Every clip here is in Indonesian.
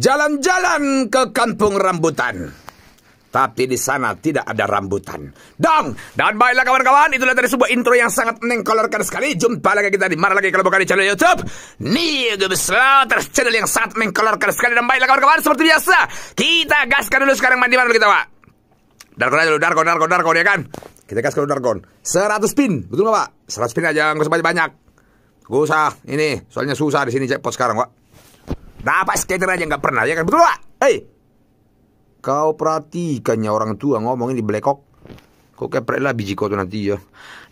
Jalan-jalan ke kampung rambutan. Tapi di sana tidak ada rambutan. Dong! Dan baiklah kawan-kawan, itulah tadi sebuah intro yang sangat mengkolorkan sekali. Jumpa lagi kita di mana lagi kalau bukan di channel Youtube. Nih, Slaughters, channel yang sangat mengkolorkan sekali. Dan baiklah kawan-kawan, seperti biasa, kita gaskan dulu sekarang mandi mana kita, Pak. Darkon aja dulu, Darkon, Darkon, Darkon, ya kan? Kita gaskan dulu Darkon. 100 pin, betul nggak, Pak? 100 pin aja, nggak usah banyak-banyak. Gak usah, ini, soalnya susah di sini jackpot sekarang, Pak. Dapat nah, skater aja nggak pernah ya kan betul pak? Hei, kau perhatikannya orang tua ngomongin di belekok. Kau kepreklah biji kau tu nanti ya.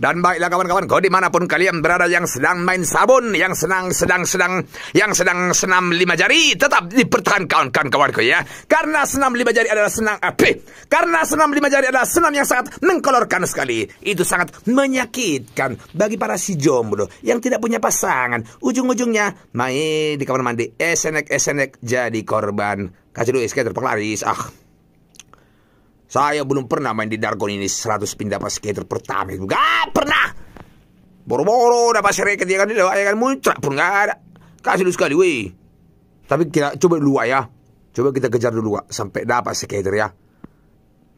Dan baiklah kawan-kawan, kau dimanapun kalian berada yang sedang main sabun, yang senang sedang sedang, yang sedang senam lima jari, tetap dipertahankan kawan kau ya. Karena senam lima jari adalah senang api. Eh, karena senam lima jari adalah senam yang sangat mengkolorkan sekali. Itu sangat menyakitkan bagi para si jomblo yang tidak punya pasangan. Ujung-ujungnya main di kamar mandi, esenek esenek jadi korban. Kasih dulu skater penglaris ah. Saya belum pernah main di Dargon ini 100 pin dapat skater pertama itu. Gak pernah. Boro-boro dapat seri ketika ya dia ya kan muncrat pun gak ada. Kasih lu sekali weh. Tapi kita coba dulu ya. Coba kita kejar dulu Wak. sampai dapat skater ya.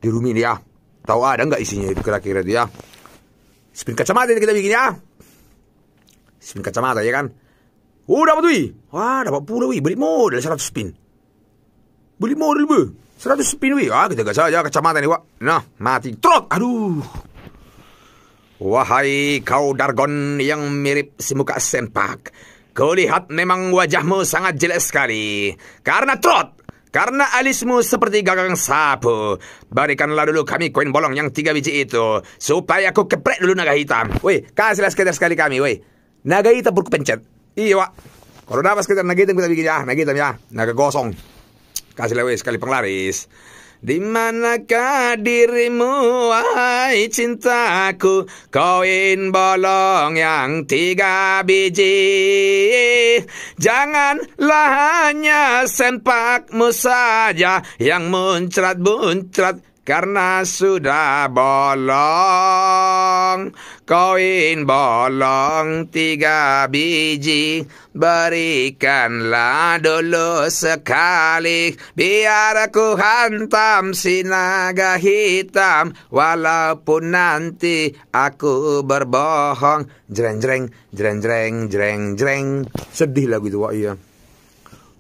Di rumah ini ya. Tahu ada nggak isinya itu kira-kira dia. Ya? Spin kacamata ini kita bikin ya. Spin kacamata ya kan. Oh dapat wih. Wah dapat pula wih. Beli modal 100 spin. Beli modal beh. 100 pinwi. Ah, kita gas aja ya, kecamatan nih, Wak. Nah, mati. Trot. Aduh. Wahai kau Dargon yang mirip si muka Kau lihat memang wajahmu sangat jelek sekali. Karena trot. Karena alismu seperti gagang sapu. Berikanlah dulu kami koin bolong yang tiga biji itu. Supaya aku keprek dulu naga hitam. Woi, kasihlah sekedar sekali kami, woi. Naga hitam perlu pencet. Iya, Wak. Kalau dapat sekedar naga hitam kita bikin ya. Naga hitam ya. Naga gosong. Kasih lewe sekali penglaris. Di manakah dirimu wahai cintaku Koin bolong yang tiga biji Janganlah hanya sempakmu saja Yang muncrat-muncrat karena sudah bolong koin bolong tiga biji berikanlah dulu sekali biar aku hantam si naga hitam walaupun nanti aku berbohong jreng jreng jreng jreng jreng jreng sedih lah gitu wak iya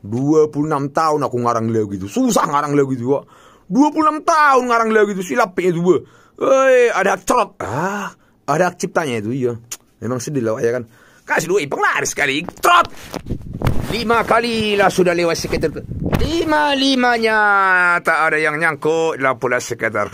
26 tahun aku ngarang lagu gitu susah ngarang lagu tuh wak dua puluh enam tahun ngarang lagu itu silapnya itu gue. Woi, ada trot. Ah, ada ciptanya itu iya. Memang sedih lah ya kan. Kasih dua ipeng lari sekali. Trot. Lima kali lah sudah lewat sekitar. Lima-limanya tak ada yang nyangkut lah pula sekitar.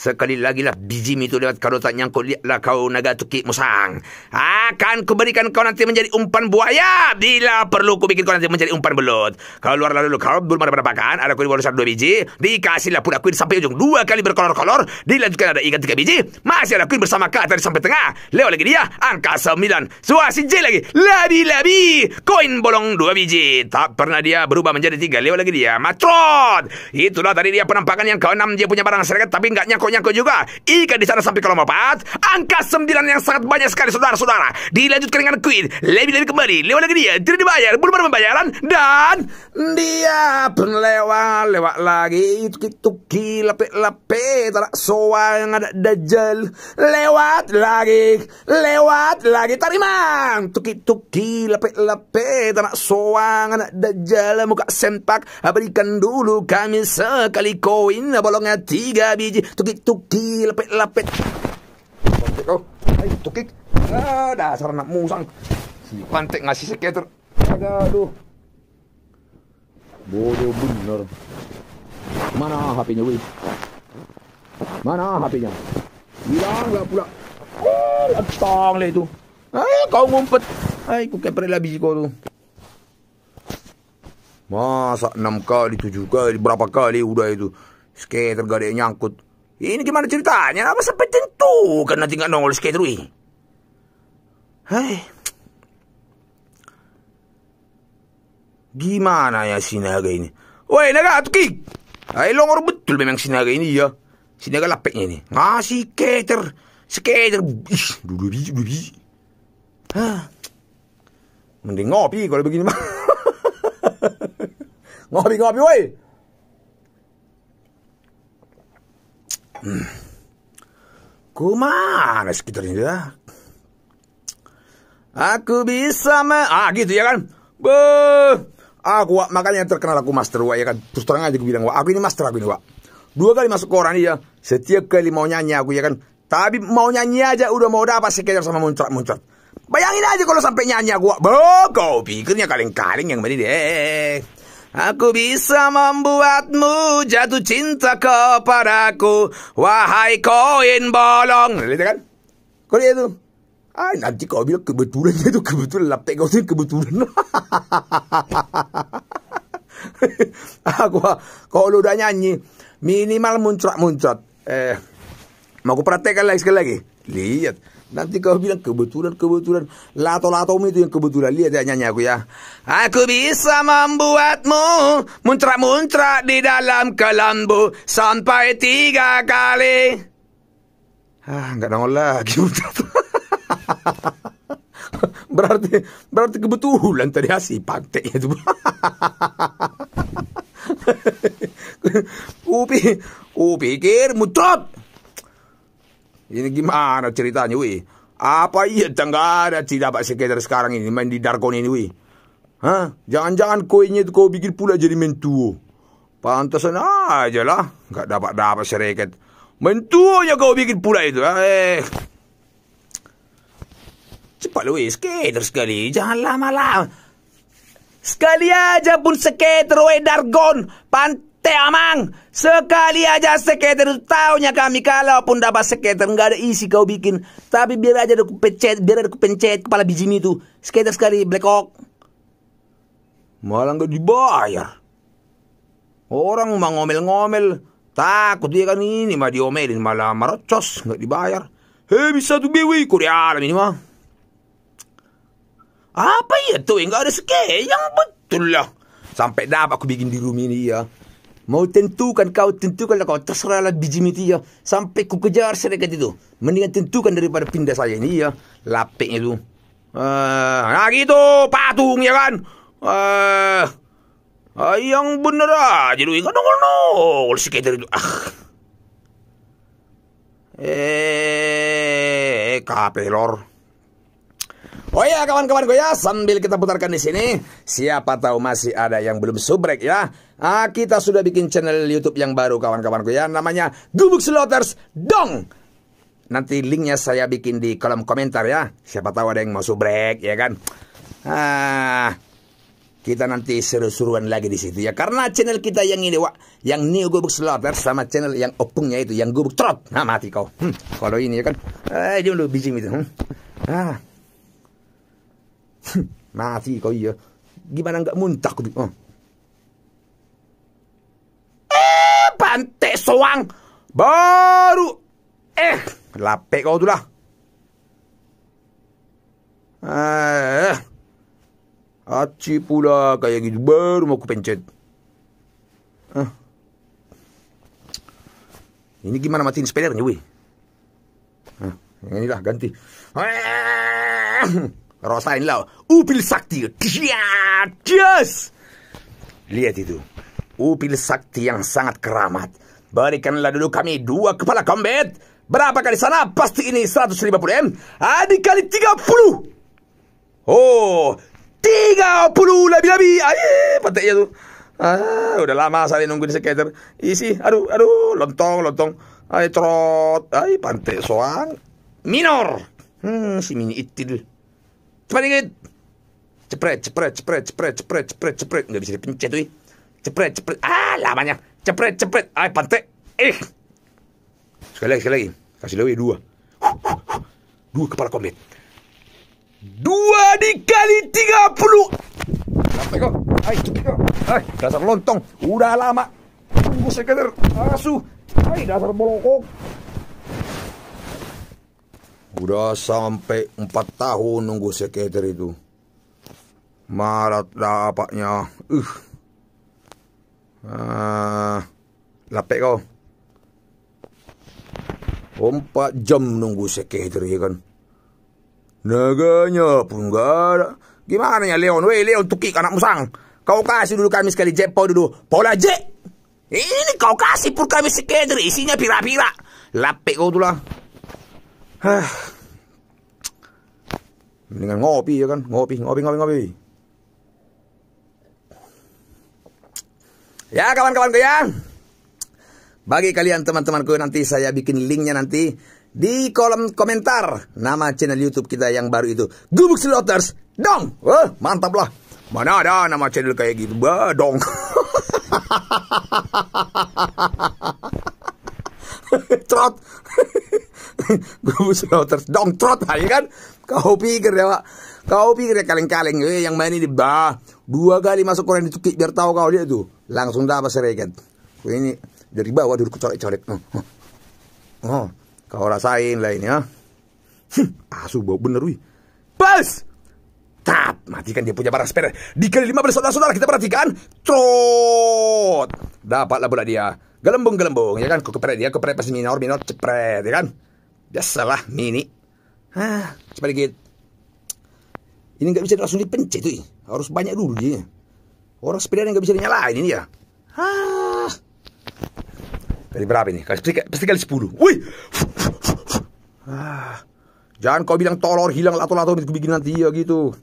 Sekali lagi lah biji itu lewat kalau tak nyangkut lihatlah kau naga tuki musang. Akan kuberikan kau nanti menjadi umpan buaya. Bila perlu kubikin kau nanti menjadi umpan belut. Kau luar lalu kau belum ada penampakan. Ada kuih baru dua biji. Dikasihlah pula kuih sampai ujung dua kali berkolor-kolor. Dilanjutkan ada ikan tiga biji. Masih ada kuih bersama kau dari sampai tengah. Lewat lagi dia. Angka sembilan. Suasi J lagi. Labi-labi. Koin bolong dua biji. Tak pernah dia berubah menjadi tiga. Lewat lagi dia. Matrot. Itulah tadi dia penampakan yang enam Dia punya barang serikat tapi enggaknya kau nyangkut juga. Ikan di sana sampai kalau mau 4. Angka sembilan yang sangat banyak sekali saudara-saudara. Dilanjutkan dengan Queen. Lebih-lebih kembali. Lewat lagi dia. Tidak dibayar. Belum ada pembayaran. Dan dia pun lewat. Lewat lagi. itu tuki Lape-lape. Tarak soa yang ada dajjal. Lewat lagi. Lewat lagi. Tariman. Tuki-tuki. Lape-lape. Tarak soa yang ada dajjal. Muka sempak. Berikan dulu kami sekali koin. Bolongnya tiga biji. Tuki tuki lepet-lepet. Pantek kau. Hai, tukik. Ah, dasar anak musang. Si pantek ngasih skater. Aduh. Bodoh bener. Mana hpnya wi Mana hpnya Hilang lah pula. Oh, lah itu. Ay, kau ngumpet. Ay, ku kepre lah biji kau tu. Masa enam kali, tujuh kali, berapa kali udah itu. Skater gak ada yang nyangkut. Ini gimana ceritanya? Apa sampai tentu kena tinggal nongol sikit tu? Hei. Gimana ya sinaga ini? Woi, naga tu kik. Hai, longor betul memang sinaga ini ya. Sinaga lapeknya ini. Ngasih keter. Skater. Ish, dulu biji, ha. Mending ngopi kalau begini mah. ngopi, ngopi, woi. Hmm. Kumana sekitarnya dia? Aku bisa me... Ah gitu ya kan? Be... Aku makanya terkenal aku master wa ya kan. Terus terang aja aku bilang wa aku ini master aku ini wa. Dua kali masuk koran dia, ya. setiap kali mau nyanyi aku ya kan. Tapi mau nyanyi aja udah mau dapat sekejar sama muncrat-muncrat. Bayangin aja kalau sampai nyanyi aku, wak. Be... kau pikirnya kaleng-kaleng yang deh. Aku bisa membuatmu jatuh cinta kepadaku Wahai koin bolong lihat kan Kau lihat itu Ah, nanti kau bilang kebetulan itu kebetulan laptek kau sih kebetulan. aku lu udah nyanyi minimal muncrat muncrat. Eh, mau aku praktekkan lagi sekali lagi. Lihat, Nanti kau bilang kebetulan-kebetulan. lato lato itu yang kebetulan. Lihat ya nyanyi aku ya. Aku bisa membuatmu muntra muntra di dalam kelambu sampai tiga kali. Ah, nggak nongol lagi. berarti berarti kebetulan tadi asih pantek itu. ubi upikir mutop. Ini gimana ceritanya weh? Apa iya ada tidak dapat sekedar sekarang ini main di Darkon ini weh? Hah? Jangan-jangan koinnya itu kau bikin pula jadi mentuo. Pantasan aja lah. Gak dapat-dapat sereket. Mentuonya kau bikin pula itu. Ha? Eh. Cepat lu, lah, skater sekali. Jangan lama-lama. Sekali aja pun skater, weh, Dargon. Pantas. amang, sekali aja seketer tahunya kami pun dapat seketer nggak ada isi kau bikin, tapi biar aja aku pencet, biar aku pencet kepala biji ini tuh seketer sekali Black Hawk. Malah nggak dibayar. Orang mau ngomel-ngomel, takut dia kan ini mah diomelin malah marocos nggak dibayar. Hei eh, bisa tuh bewi Korea ini mah. Apa ya tuh yang nggak ada sekejang betul lah. Sampai dapat aku bikin di rumah ini ya. Mau tentukan kau, tentukanlah kau. Terserahlah biji miti ya. Sampai ku kejar sedekat itu. Mendingan tentukan daripada pindah saya ini ya. Lapiknya itu. Uh, nah gitu, patung ya kan. Uh, uh, yang bener aja lu ingat dong. No, si itu. Ah. Eh, kapelor. Oh ya kawan-kawan gue ya, sambil kita putarkan di sini, siapa tahu masih ada yang belum subrek ya. Ah, kita sudah bikin channel YouTube yang baru kawan-kawanku ya. Namanya Gubuk Sloters Dong. Nanti linknya saya bikin di kolom komentar ya. Siapa tahu ada yang mau subrek ya kan. Ah, kita nanti seru-seruan lagi di situ ya. Karena channel kita yang ini, Wak, yang New Gubuk Sloters sama channel yang opungnya itu, yang Gubuk Trot. Nah, mati kau. Hmm, kalau ini ya kan. Eh, dia udah bising itu. Hmm. Ah. Hmm, mati kau iya. Gimana nggak muntah? Oh. soang baru eh lapek kau tu lah. Eh, aci pula kayak gitu baru mau ku pencet. Eh. Ini gimana matiin speedernya, weh? Nah, yang inilah ganti. Eh, Rasain lah. Upil sakti. Yes. Lihat itu. Upil sakti yang sangat keramat Berikanlah dulu kami dua kepala kombet. Berapa kali sana? Pasti ini 150 M. Adik kali 30. Oh, 30 lebih-lebih. Ayy, petiknya tuh. Ah, udah lama saya nunggu di skater. Isi, aduh, aduh, lontong, lontong. Ay, trot. Ay, pantai soang. Minor. Hmm, si mini itil. Cepat dikit. Cepret, cepret, cepret, cepret, cepret, cepret, Nggak bisa dipencet, wih. Cepret, cepret. Ah, lamanya. Cepret, cepret. Ay, pantek. Eh. Sekali lagi, sekali lagi. Kasih lebih dua. Dua kepala komet Dua dikali tiga puluh. Sampai kok. Ay, cepet kok. Ay, dasar lontong. Udah lama. Tunggu sekedar. Asu. Ay, dasar kok Udah sampai empat tahun nunggu sekedar itu. Marat dapatnya. Uh. Ah, lapek kau. Empat jam nunggu sekretari kan. Naganya pun gak ada. Gimana ya Leon? Weh Leon tukik anak musang. Kau kasih dulu kami sekali jepo dulu. Pola je. Ini kau kasih pun kami sekretari. Isinya pira-pira. Lapek kau tu lah. Mendingan ngopi ya kan. ngopi, ngopi, ngopi. ngopi. Ya kawan-kawanku ya. Bagi kalian teman-temanku nanti saya bikin linknya nanti di kolom komentar nama channel YouTube kita yang baru itu Gubuk Slotters dong. Wah, mantap lah. Mana ada nama channel kayak gitu, bah, dong. trot. Gubuk Slotters dong trot aja kan. Kau pikir ya, Pak. Kau pikir ya kaleng-kaleng eh, yang main ini bah Dua kali masuk koran itu biar tahu kau dia tuh. Langsung dapat regent Ini dari bawah dulu kecolek colek Oh, kau rasain lah ini ya. Hm, asu bau bener wih. Pas! Tap, matikan dia punya barang sepeda Dikali belas saudara-saudara kita perhatikan. Trot. Dapatlah bola dia. Gelembung-gelembung, ya kan? Kepret dia, kepret pasti minor, minor, cepret, ya kan? Biasalah, mini. Hah, cepat dikit. Ini nggak bisa langsung dipencet tuh. Harus banyak dulu dia. Orang sepeda yang nggak bisa dinyalain ini ya. Hah. Kali berapa ini? Kali, pasti kali 10. Wih. Ah. Jangan kau bilang tolor hilang lato-lato bikin nanti ya gitu.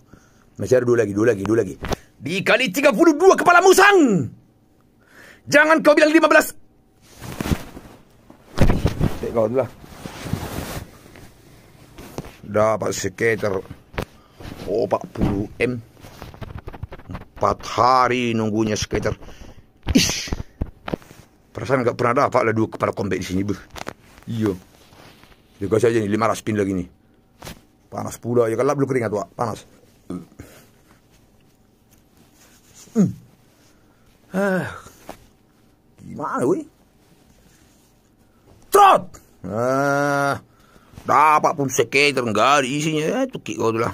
Masih ada dua lagi, dua lagi, dua lagi. Dikali dua kepala musang. Jangan kau bilang 15. Cek kawan lah. Dapat skater. 40 M empat hari nunggunya skater ish perasaan gak pernah dapat lah dua kepala kombek di sini bu iyo juga saja nih 500 pin lagi nih panas pula ya kalau belum keringat wak panas hmm. ah gimana wih trot ah dapat pun sekitar enggak ada isinya eh, tukik kau tuh lah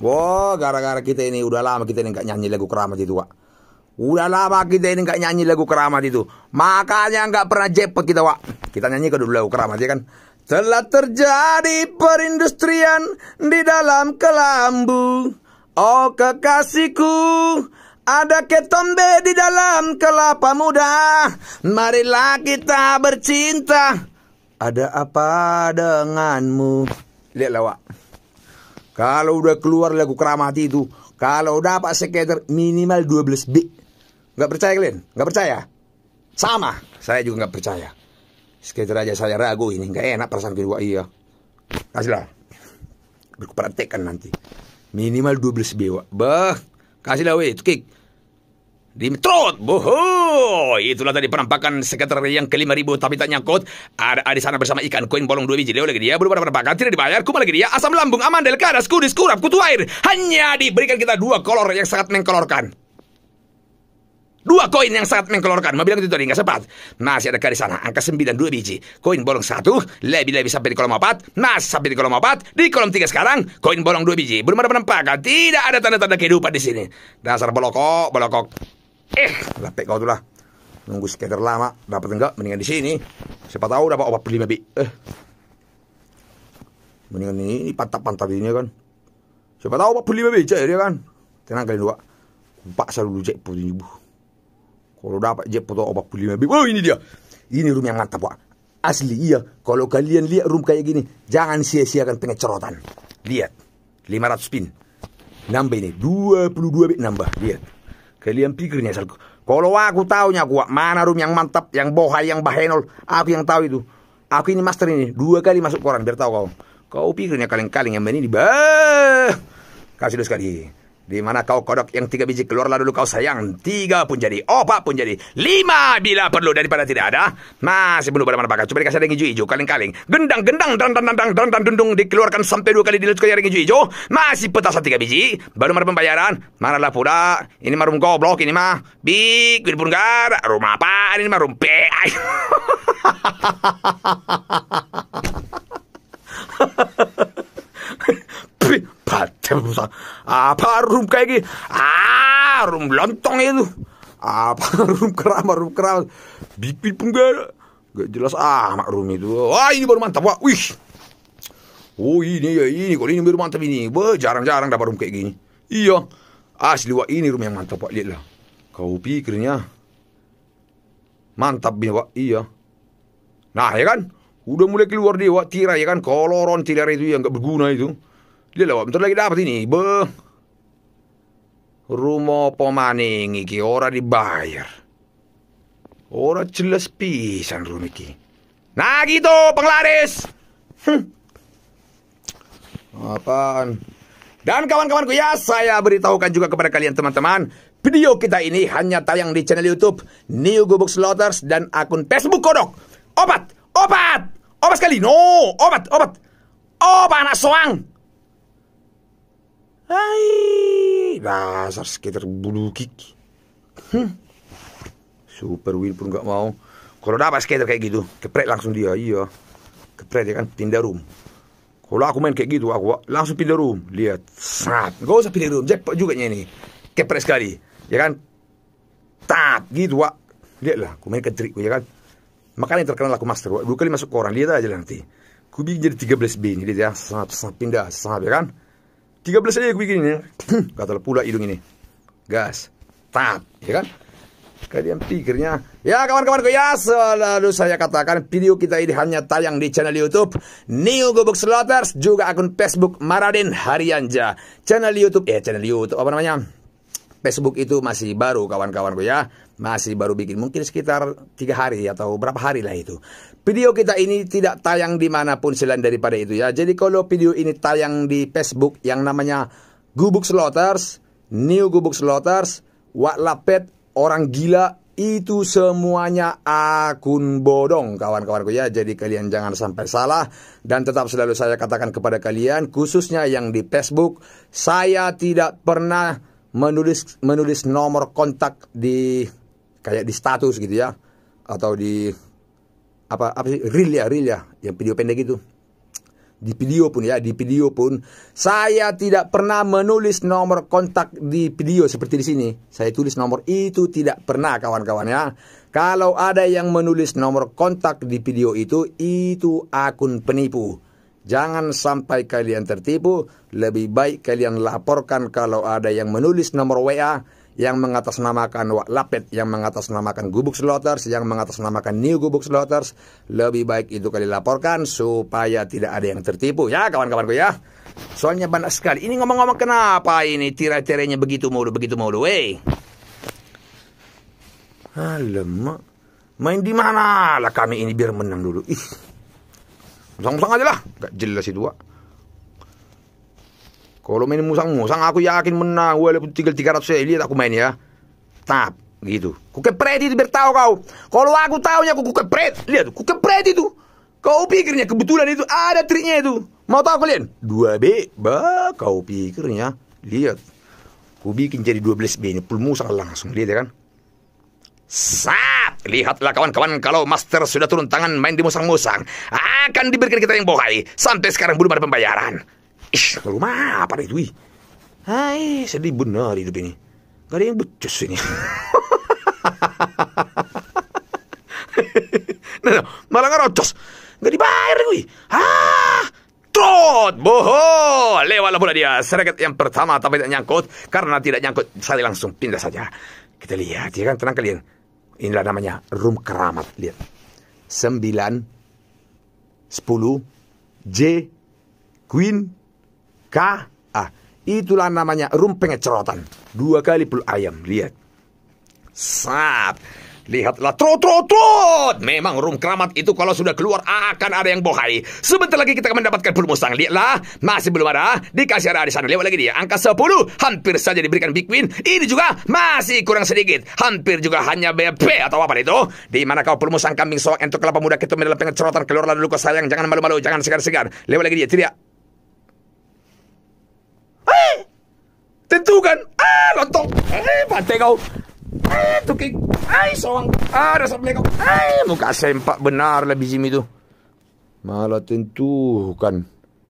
Wah, gara-gara kita ini udah lama kita ini nggak nyanyi lagu keramat itu, Wak. Udah lama kita ini nggak nyanyi lagu keramat itu. Makanya nggak pernah jepet kita, Wak. Kita nyanyi ke dulu lagu keramat ya kan. Telah terjadi perindustrian di dalam kelambu. Oh kekasihku, ada ketombe di dalam kelapa muda. Marilah kita bercinta. Ada apa denganmu? Lihatlah, Wak. Kalau udah keluar lagu keramati itu, kalau dapat skater minimal 12 B. Nggak percaya kalian? Nggak percaya? Sama, saya juga nggak percaya. Skater aja saya ragu ini, nggak enak perasaan kedua iya. Kasihlah, berkuperatikan nanti. Minimal 12 B, wak. Bah, kasihlah weh, itu kick. Di trot, boho. Itulah tadi penampakan sekretari yang kelima ribu tapi tak nyangkut. Ada, ada di sana bersama ikan koin bolong dua biji. Leo lagi dia, belum ada penampakan, tidak dibayar. Kuma lagi dia, asam lambung, amandel, kadas, kudis, kurap, kutu air. Hanya diberikan kita dua kolor yang sangat mengkolorkan. Dua koin yang sangat mengkolorkan. Mau bilang itu tadi, nggak sempat. Masih ada di sana, angka sembilan dua biji. Koin bolong satu, lebih-lebih sampai di kolom empat. Mas sampai di kolom empat. Di kolom tiga sekarang, koin bolong dua biji. Belum ada penampakan, tidak ada tanda-tanda kehidupan di sini. Dasar bolokok, bolokok. Eh, lapek kau tuh lah. Nunggu skater lama, dapat enggak? Mendingan di sini. Siapa tahu dapat obat beli babi. Eh. Mendingan ini, ini pantap-pantap ini kan. Siapa tahu obat beli babi cek dia kan. Tenang kalian dua. saya dulu cek pulih ibu. Kalau dapat cek foto obat beli babi. Oh, ini dia. Ini room yang mantap, Pak. Asli iya, kalau kalian lihat room kayak gini, jangan sia-siakan cerotan. Lihat, 500 pin. Nambah ini, 22 bit nambah, lihat. Kalian pikir asalku. Kalau aku tahu gua mana room yang mantap, yang bohai, yang bahenol, aku yang tahu itu. Aku ini master ini, dua kali masuk koran biar tahu kau. Kau pikirnya kaleng-kaleng yang main ini, bah. Kasih dulu sekali. Di mana kau kodok yang tiga biji keluarlah dulu kau sayang. Tiga pun jadi, opak pun jadi. Lima bila perlu daripada tidak ada. Masih belum pada mana bakal. Coba dikasih yang hijau-hijau, kaling-kaling. Gendang-gendang, dandang-dandang, dandang-dundung. Dikeluarkan sampai dua kali dilusuk yang hijau-hijau. Masih petasan tiga biji. Baru mana pembayaran. mana lah pula. Ini mah rum goblok ini mah. Big, gede pun Rumah apa? Ini mah rum ha ha apa rum ah rum 아파룸 itu apa rum 아파룸 rum kerama bibit pun gak gak jelas ah rum itu wah ini baru mantap wah wih oh ini ya ini kok ini baru mantap ini Wah, jarang-jarang dapat rum kayak gini iya asli wah ini rum yang mantap pak lihatlah kau pikirnya mantap nih wah iya nah ya kan udah mulai keluar dia wah tirai ya kan koloron tirai itu yang gak berguna itu dia lho, bentar lagi dapat ini. Be. rumah pemaning iki ora dibayar. Ora jelas pisan rumah iki. Nah gitu penglaris. Hm. Apaan? Dan kawan-kawanku ya, saya beritahukan juga kepada kalian teman-teman, video kita ini hanya tayang di channel YouTube New Gubuk Slaughters dan akun Facebook Kodok. Obat, obat, obat sekali. No, obat, obat. Obat anak soang. Ai, dasar skater bulu kiki. Hmm. Super Will pun gak mau. Kalau dapat skater kayak gitu, keprek langsung dia. Iya. Keprek dia kan pindah room. Kalau aku main kayak gitu, aku langsung pindah room. Lihat, saat. Gak usah pindah room. Jackpot juga ini. Keprek sekali. Ya kan? Tat gitu, Wak. Lihatlah, aku main trik, ya kan. Makanya terkenal aku master, Wak. Dua kali masuk ke orang, lihat aja nanti. Kubik bikin jadi 13 ini, lihat ya. Sap, sap, pindah, sap, ya kan? 13 aja aku bikin ya. Gatal pula hidung ini. Gas. Tap, ya kan? Kalian pikirnya, ya kawan kawan ya selalu saya katakan video kita ini hanya tayang di channel YouTube New Gubuk Slotters. juga akun Facebook Maradin harianja Channel YouTube eh channel YouTube apa namanya? Facebook itu masih baru kawan kawan ya masih baru bikin mungkin sekitar tiga hari atau berapa hari lah itu video kita ini tidak tayang dimanapun selain daripada itu ya jadi kalau video ini tayang di Facebook yang namanya Gubuk Slaughters New Gubuk Slaughters Lapet Orang Gila itu semuanya akun bodong kawan-kawanku ya jadi kalian jangan sampai salah dan tetap selalu saya katakan kepada kalian khususnya yang di Facebook saya tidak pernah menulis menulis nomor kontak di kayak di status gitu ya atau di apa apa sih real ya real ya yang video pendek itu di video pun ya di video pun saya tidak pernah menulis nomor kontak di video seperti di sini saya tulis nomor itu tidak pernah kawan-kawan ya kalau ada yang menulis nomor kontak di video itu itu akun penipu jangan sampai kalian tertipu lebih baik kalian laporkan kalau ada yang menulis nomor WA yang mengatasnamakan Lapet, yang mengatasnamakan Gubuk Slaughters, yang mengatasnamakan New Gubuk Slaughters, lebih baik itu kali laporkan supaya tidak ada yang tertipu ya kawan-kawanku ya. Soalnya banyak sekali. Ini ngomong-ngomong kenapa ini tirai-tirainya begitu mulu, begitu mulu, wey. Alamak. Main di mana lah kami ini biar menang dulu. Ih. Langsung aja lah. Gak jelas itu, Wak. Kalau main musang-musang aku yakin menang walaupun tinggal 300 lihat aku main ya. Tap gitu. Ku kepret itu bertahu kau. Kalau aku tahunya aku ku kepret. Lihat ku kepret itu. Kau pikirnya kebetulan itu ada triknya itu. Mau tahu kalian? 2B. Bah, kau pikirnya. Lihat. Ku bikin jadi 12B ini. Pul musang langsung. Lihat ya kan. Sat, Lihatlah kawan-kawan kalau master sudah turun tangan main di musang-musang. Akan diberikan kita yang bohai. Sampai sekarang belum ada pembayaran. Ish, rumah apa itu? Hai, sedih benar hidup ini. Gak ada yang becus ini. nah, nah, malah ngerocos. Gak dibayar gue. Hah? Trot, boho, lewat bola dia. Sereket yang pertama tapi tidak nyangkut. Karena tidak nyangkut, saya langsung pindah saja. Kita lihat, ya kan? Tenang kalian. Inilah namanya room keramat. Lihat. Sembilan, sepuluh, J, Queen, K-A. Ah, itulah namanya rumpeng cerotan. Dua kali pul ayam. Lihat. Sap. Lihatlah trot trot trot. Memang rum keramat itu kalau sudah keluar akan ada yang bohai. Sebentar lagi kita akan mendapatkan pul musang. Lihatlah, masih belum ada. Dikasih ada di sana. Lewat lagi dia. Angka 10 hampir saja diberikan big win. Ini juga masih kurang sedikit. Hampir juga hanya BP atau apa itu. Di mana kau pul musang kambing soak entuk kelapa muda kita mendapatkan cerotan keluar lalu kau sayang jangan malu-malu jangan segar-segar. Lewat lagi dia. Tidak Eh! Tentukan! Ah, lontong! Eh, pantai kau! Eh, tukik! Eh, soang! Ah, rasa punya kau! Eh, muka sempak benar lah bijim itu. Malah tentukan. Malah tentukan.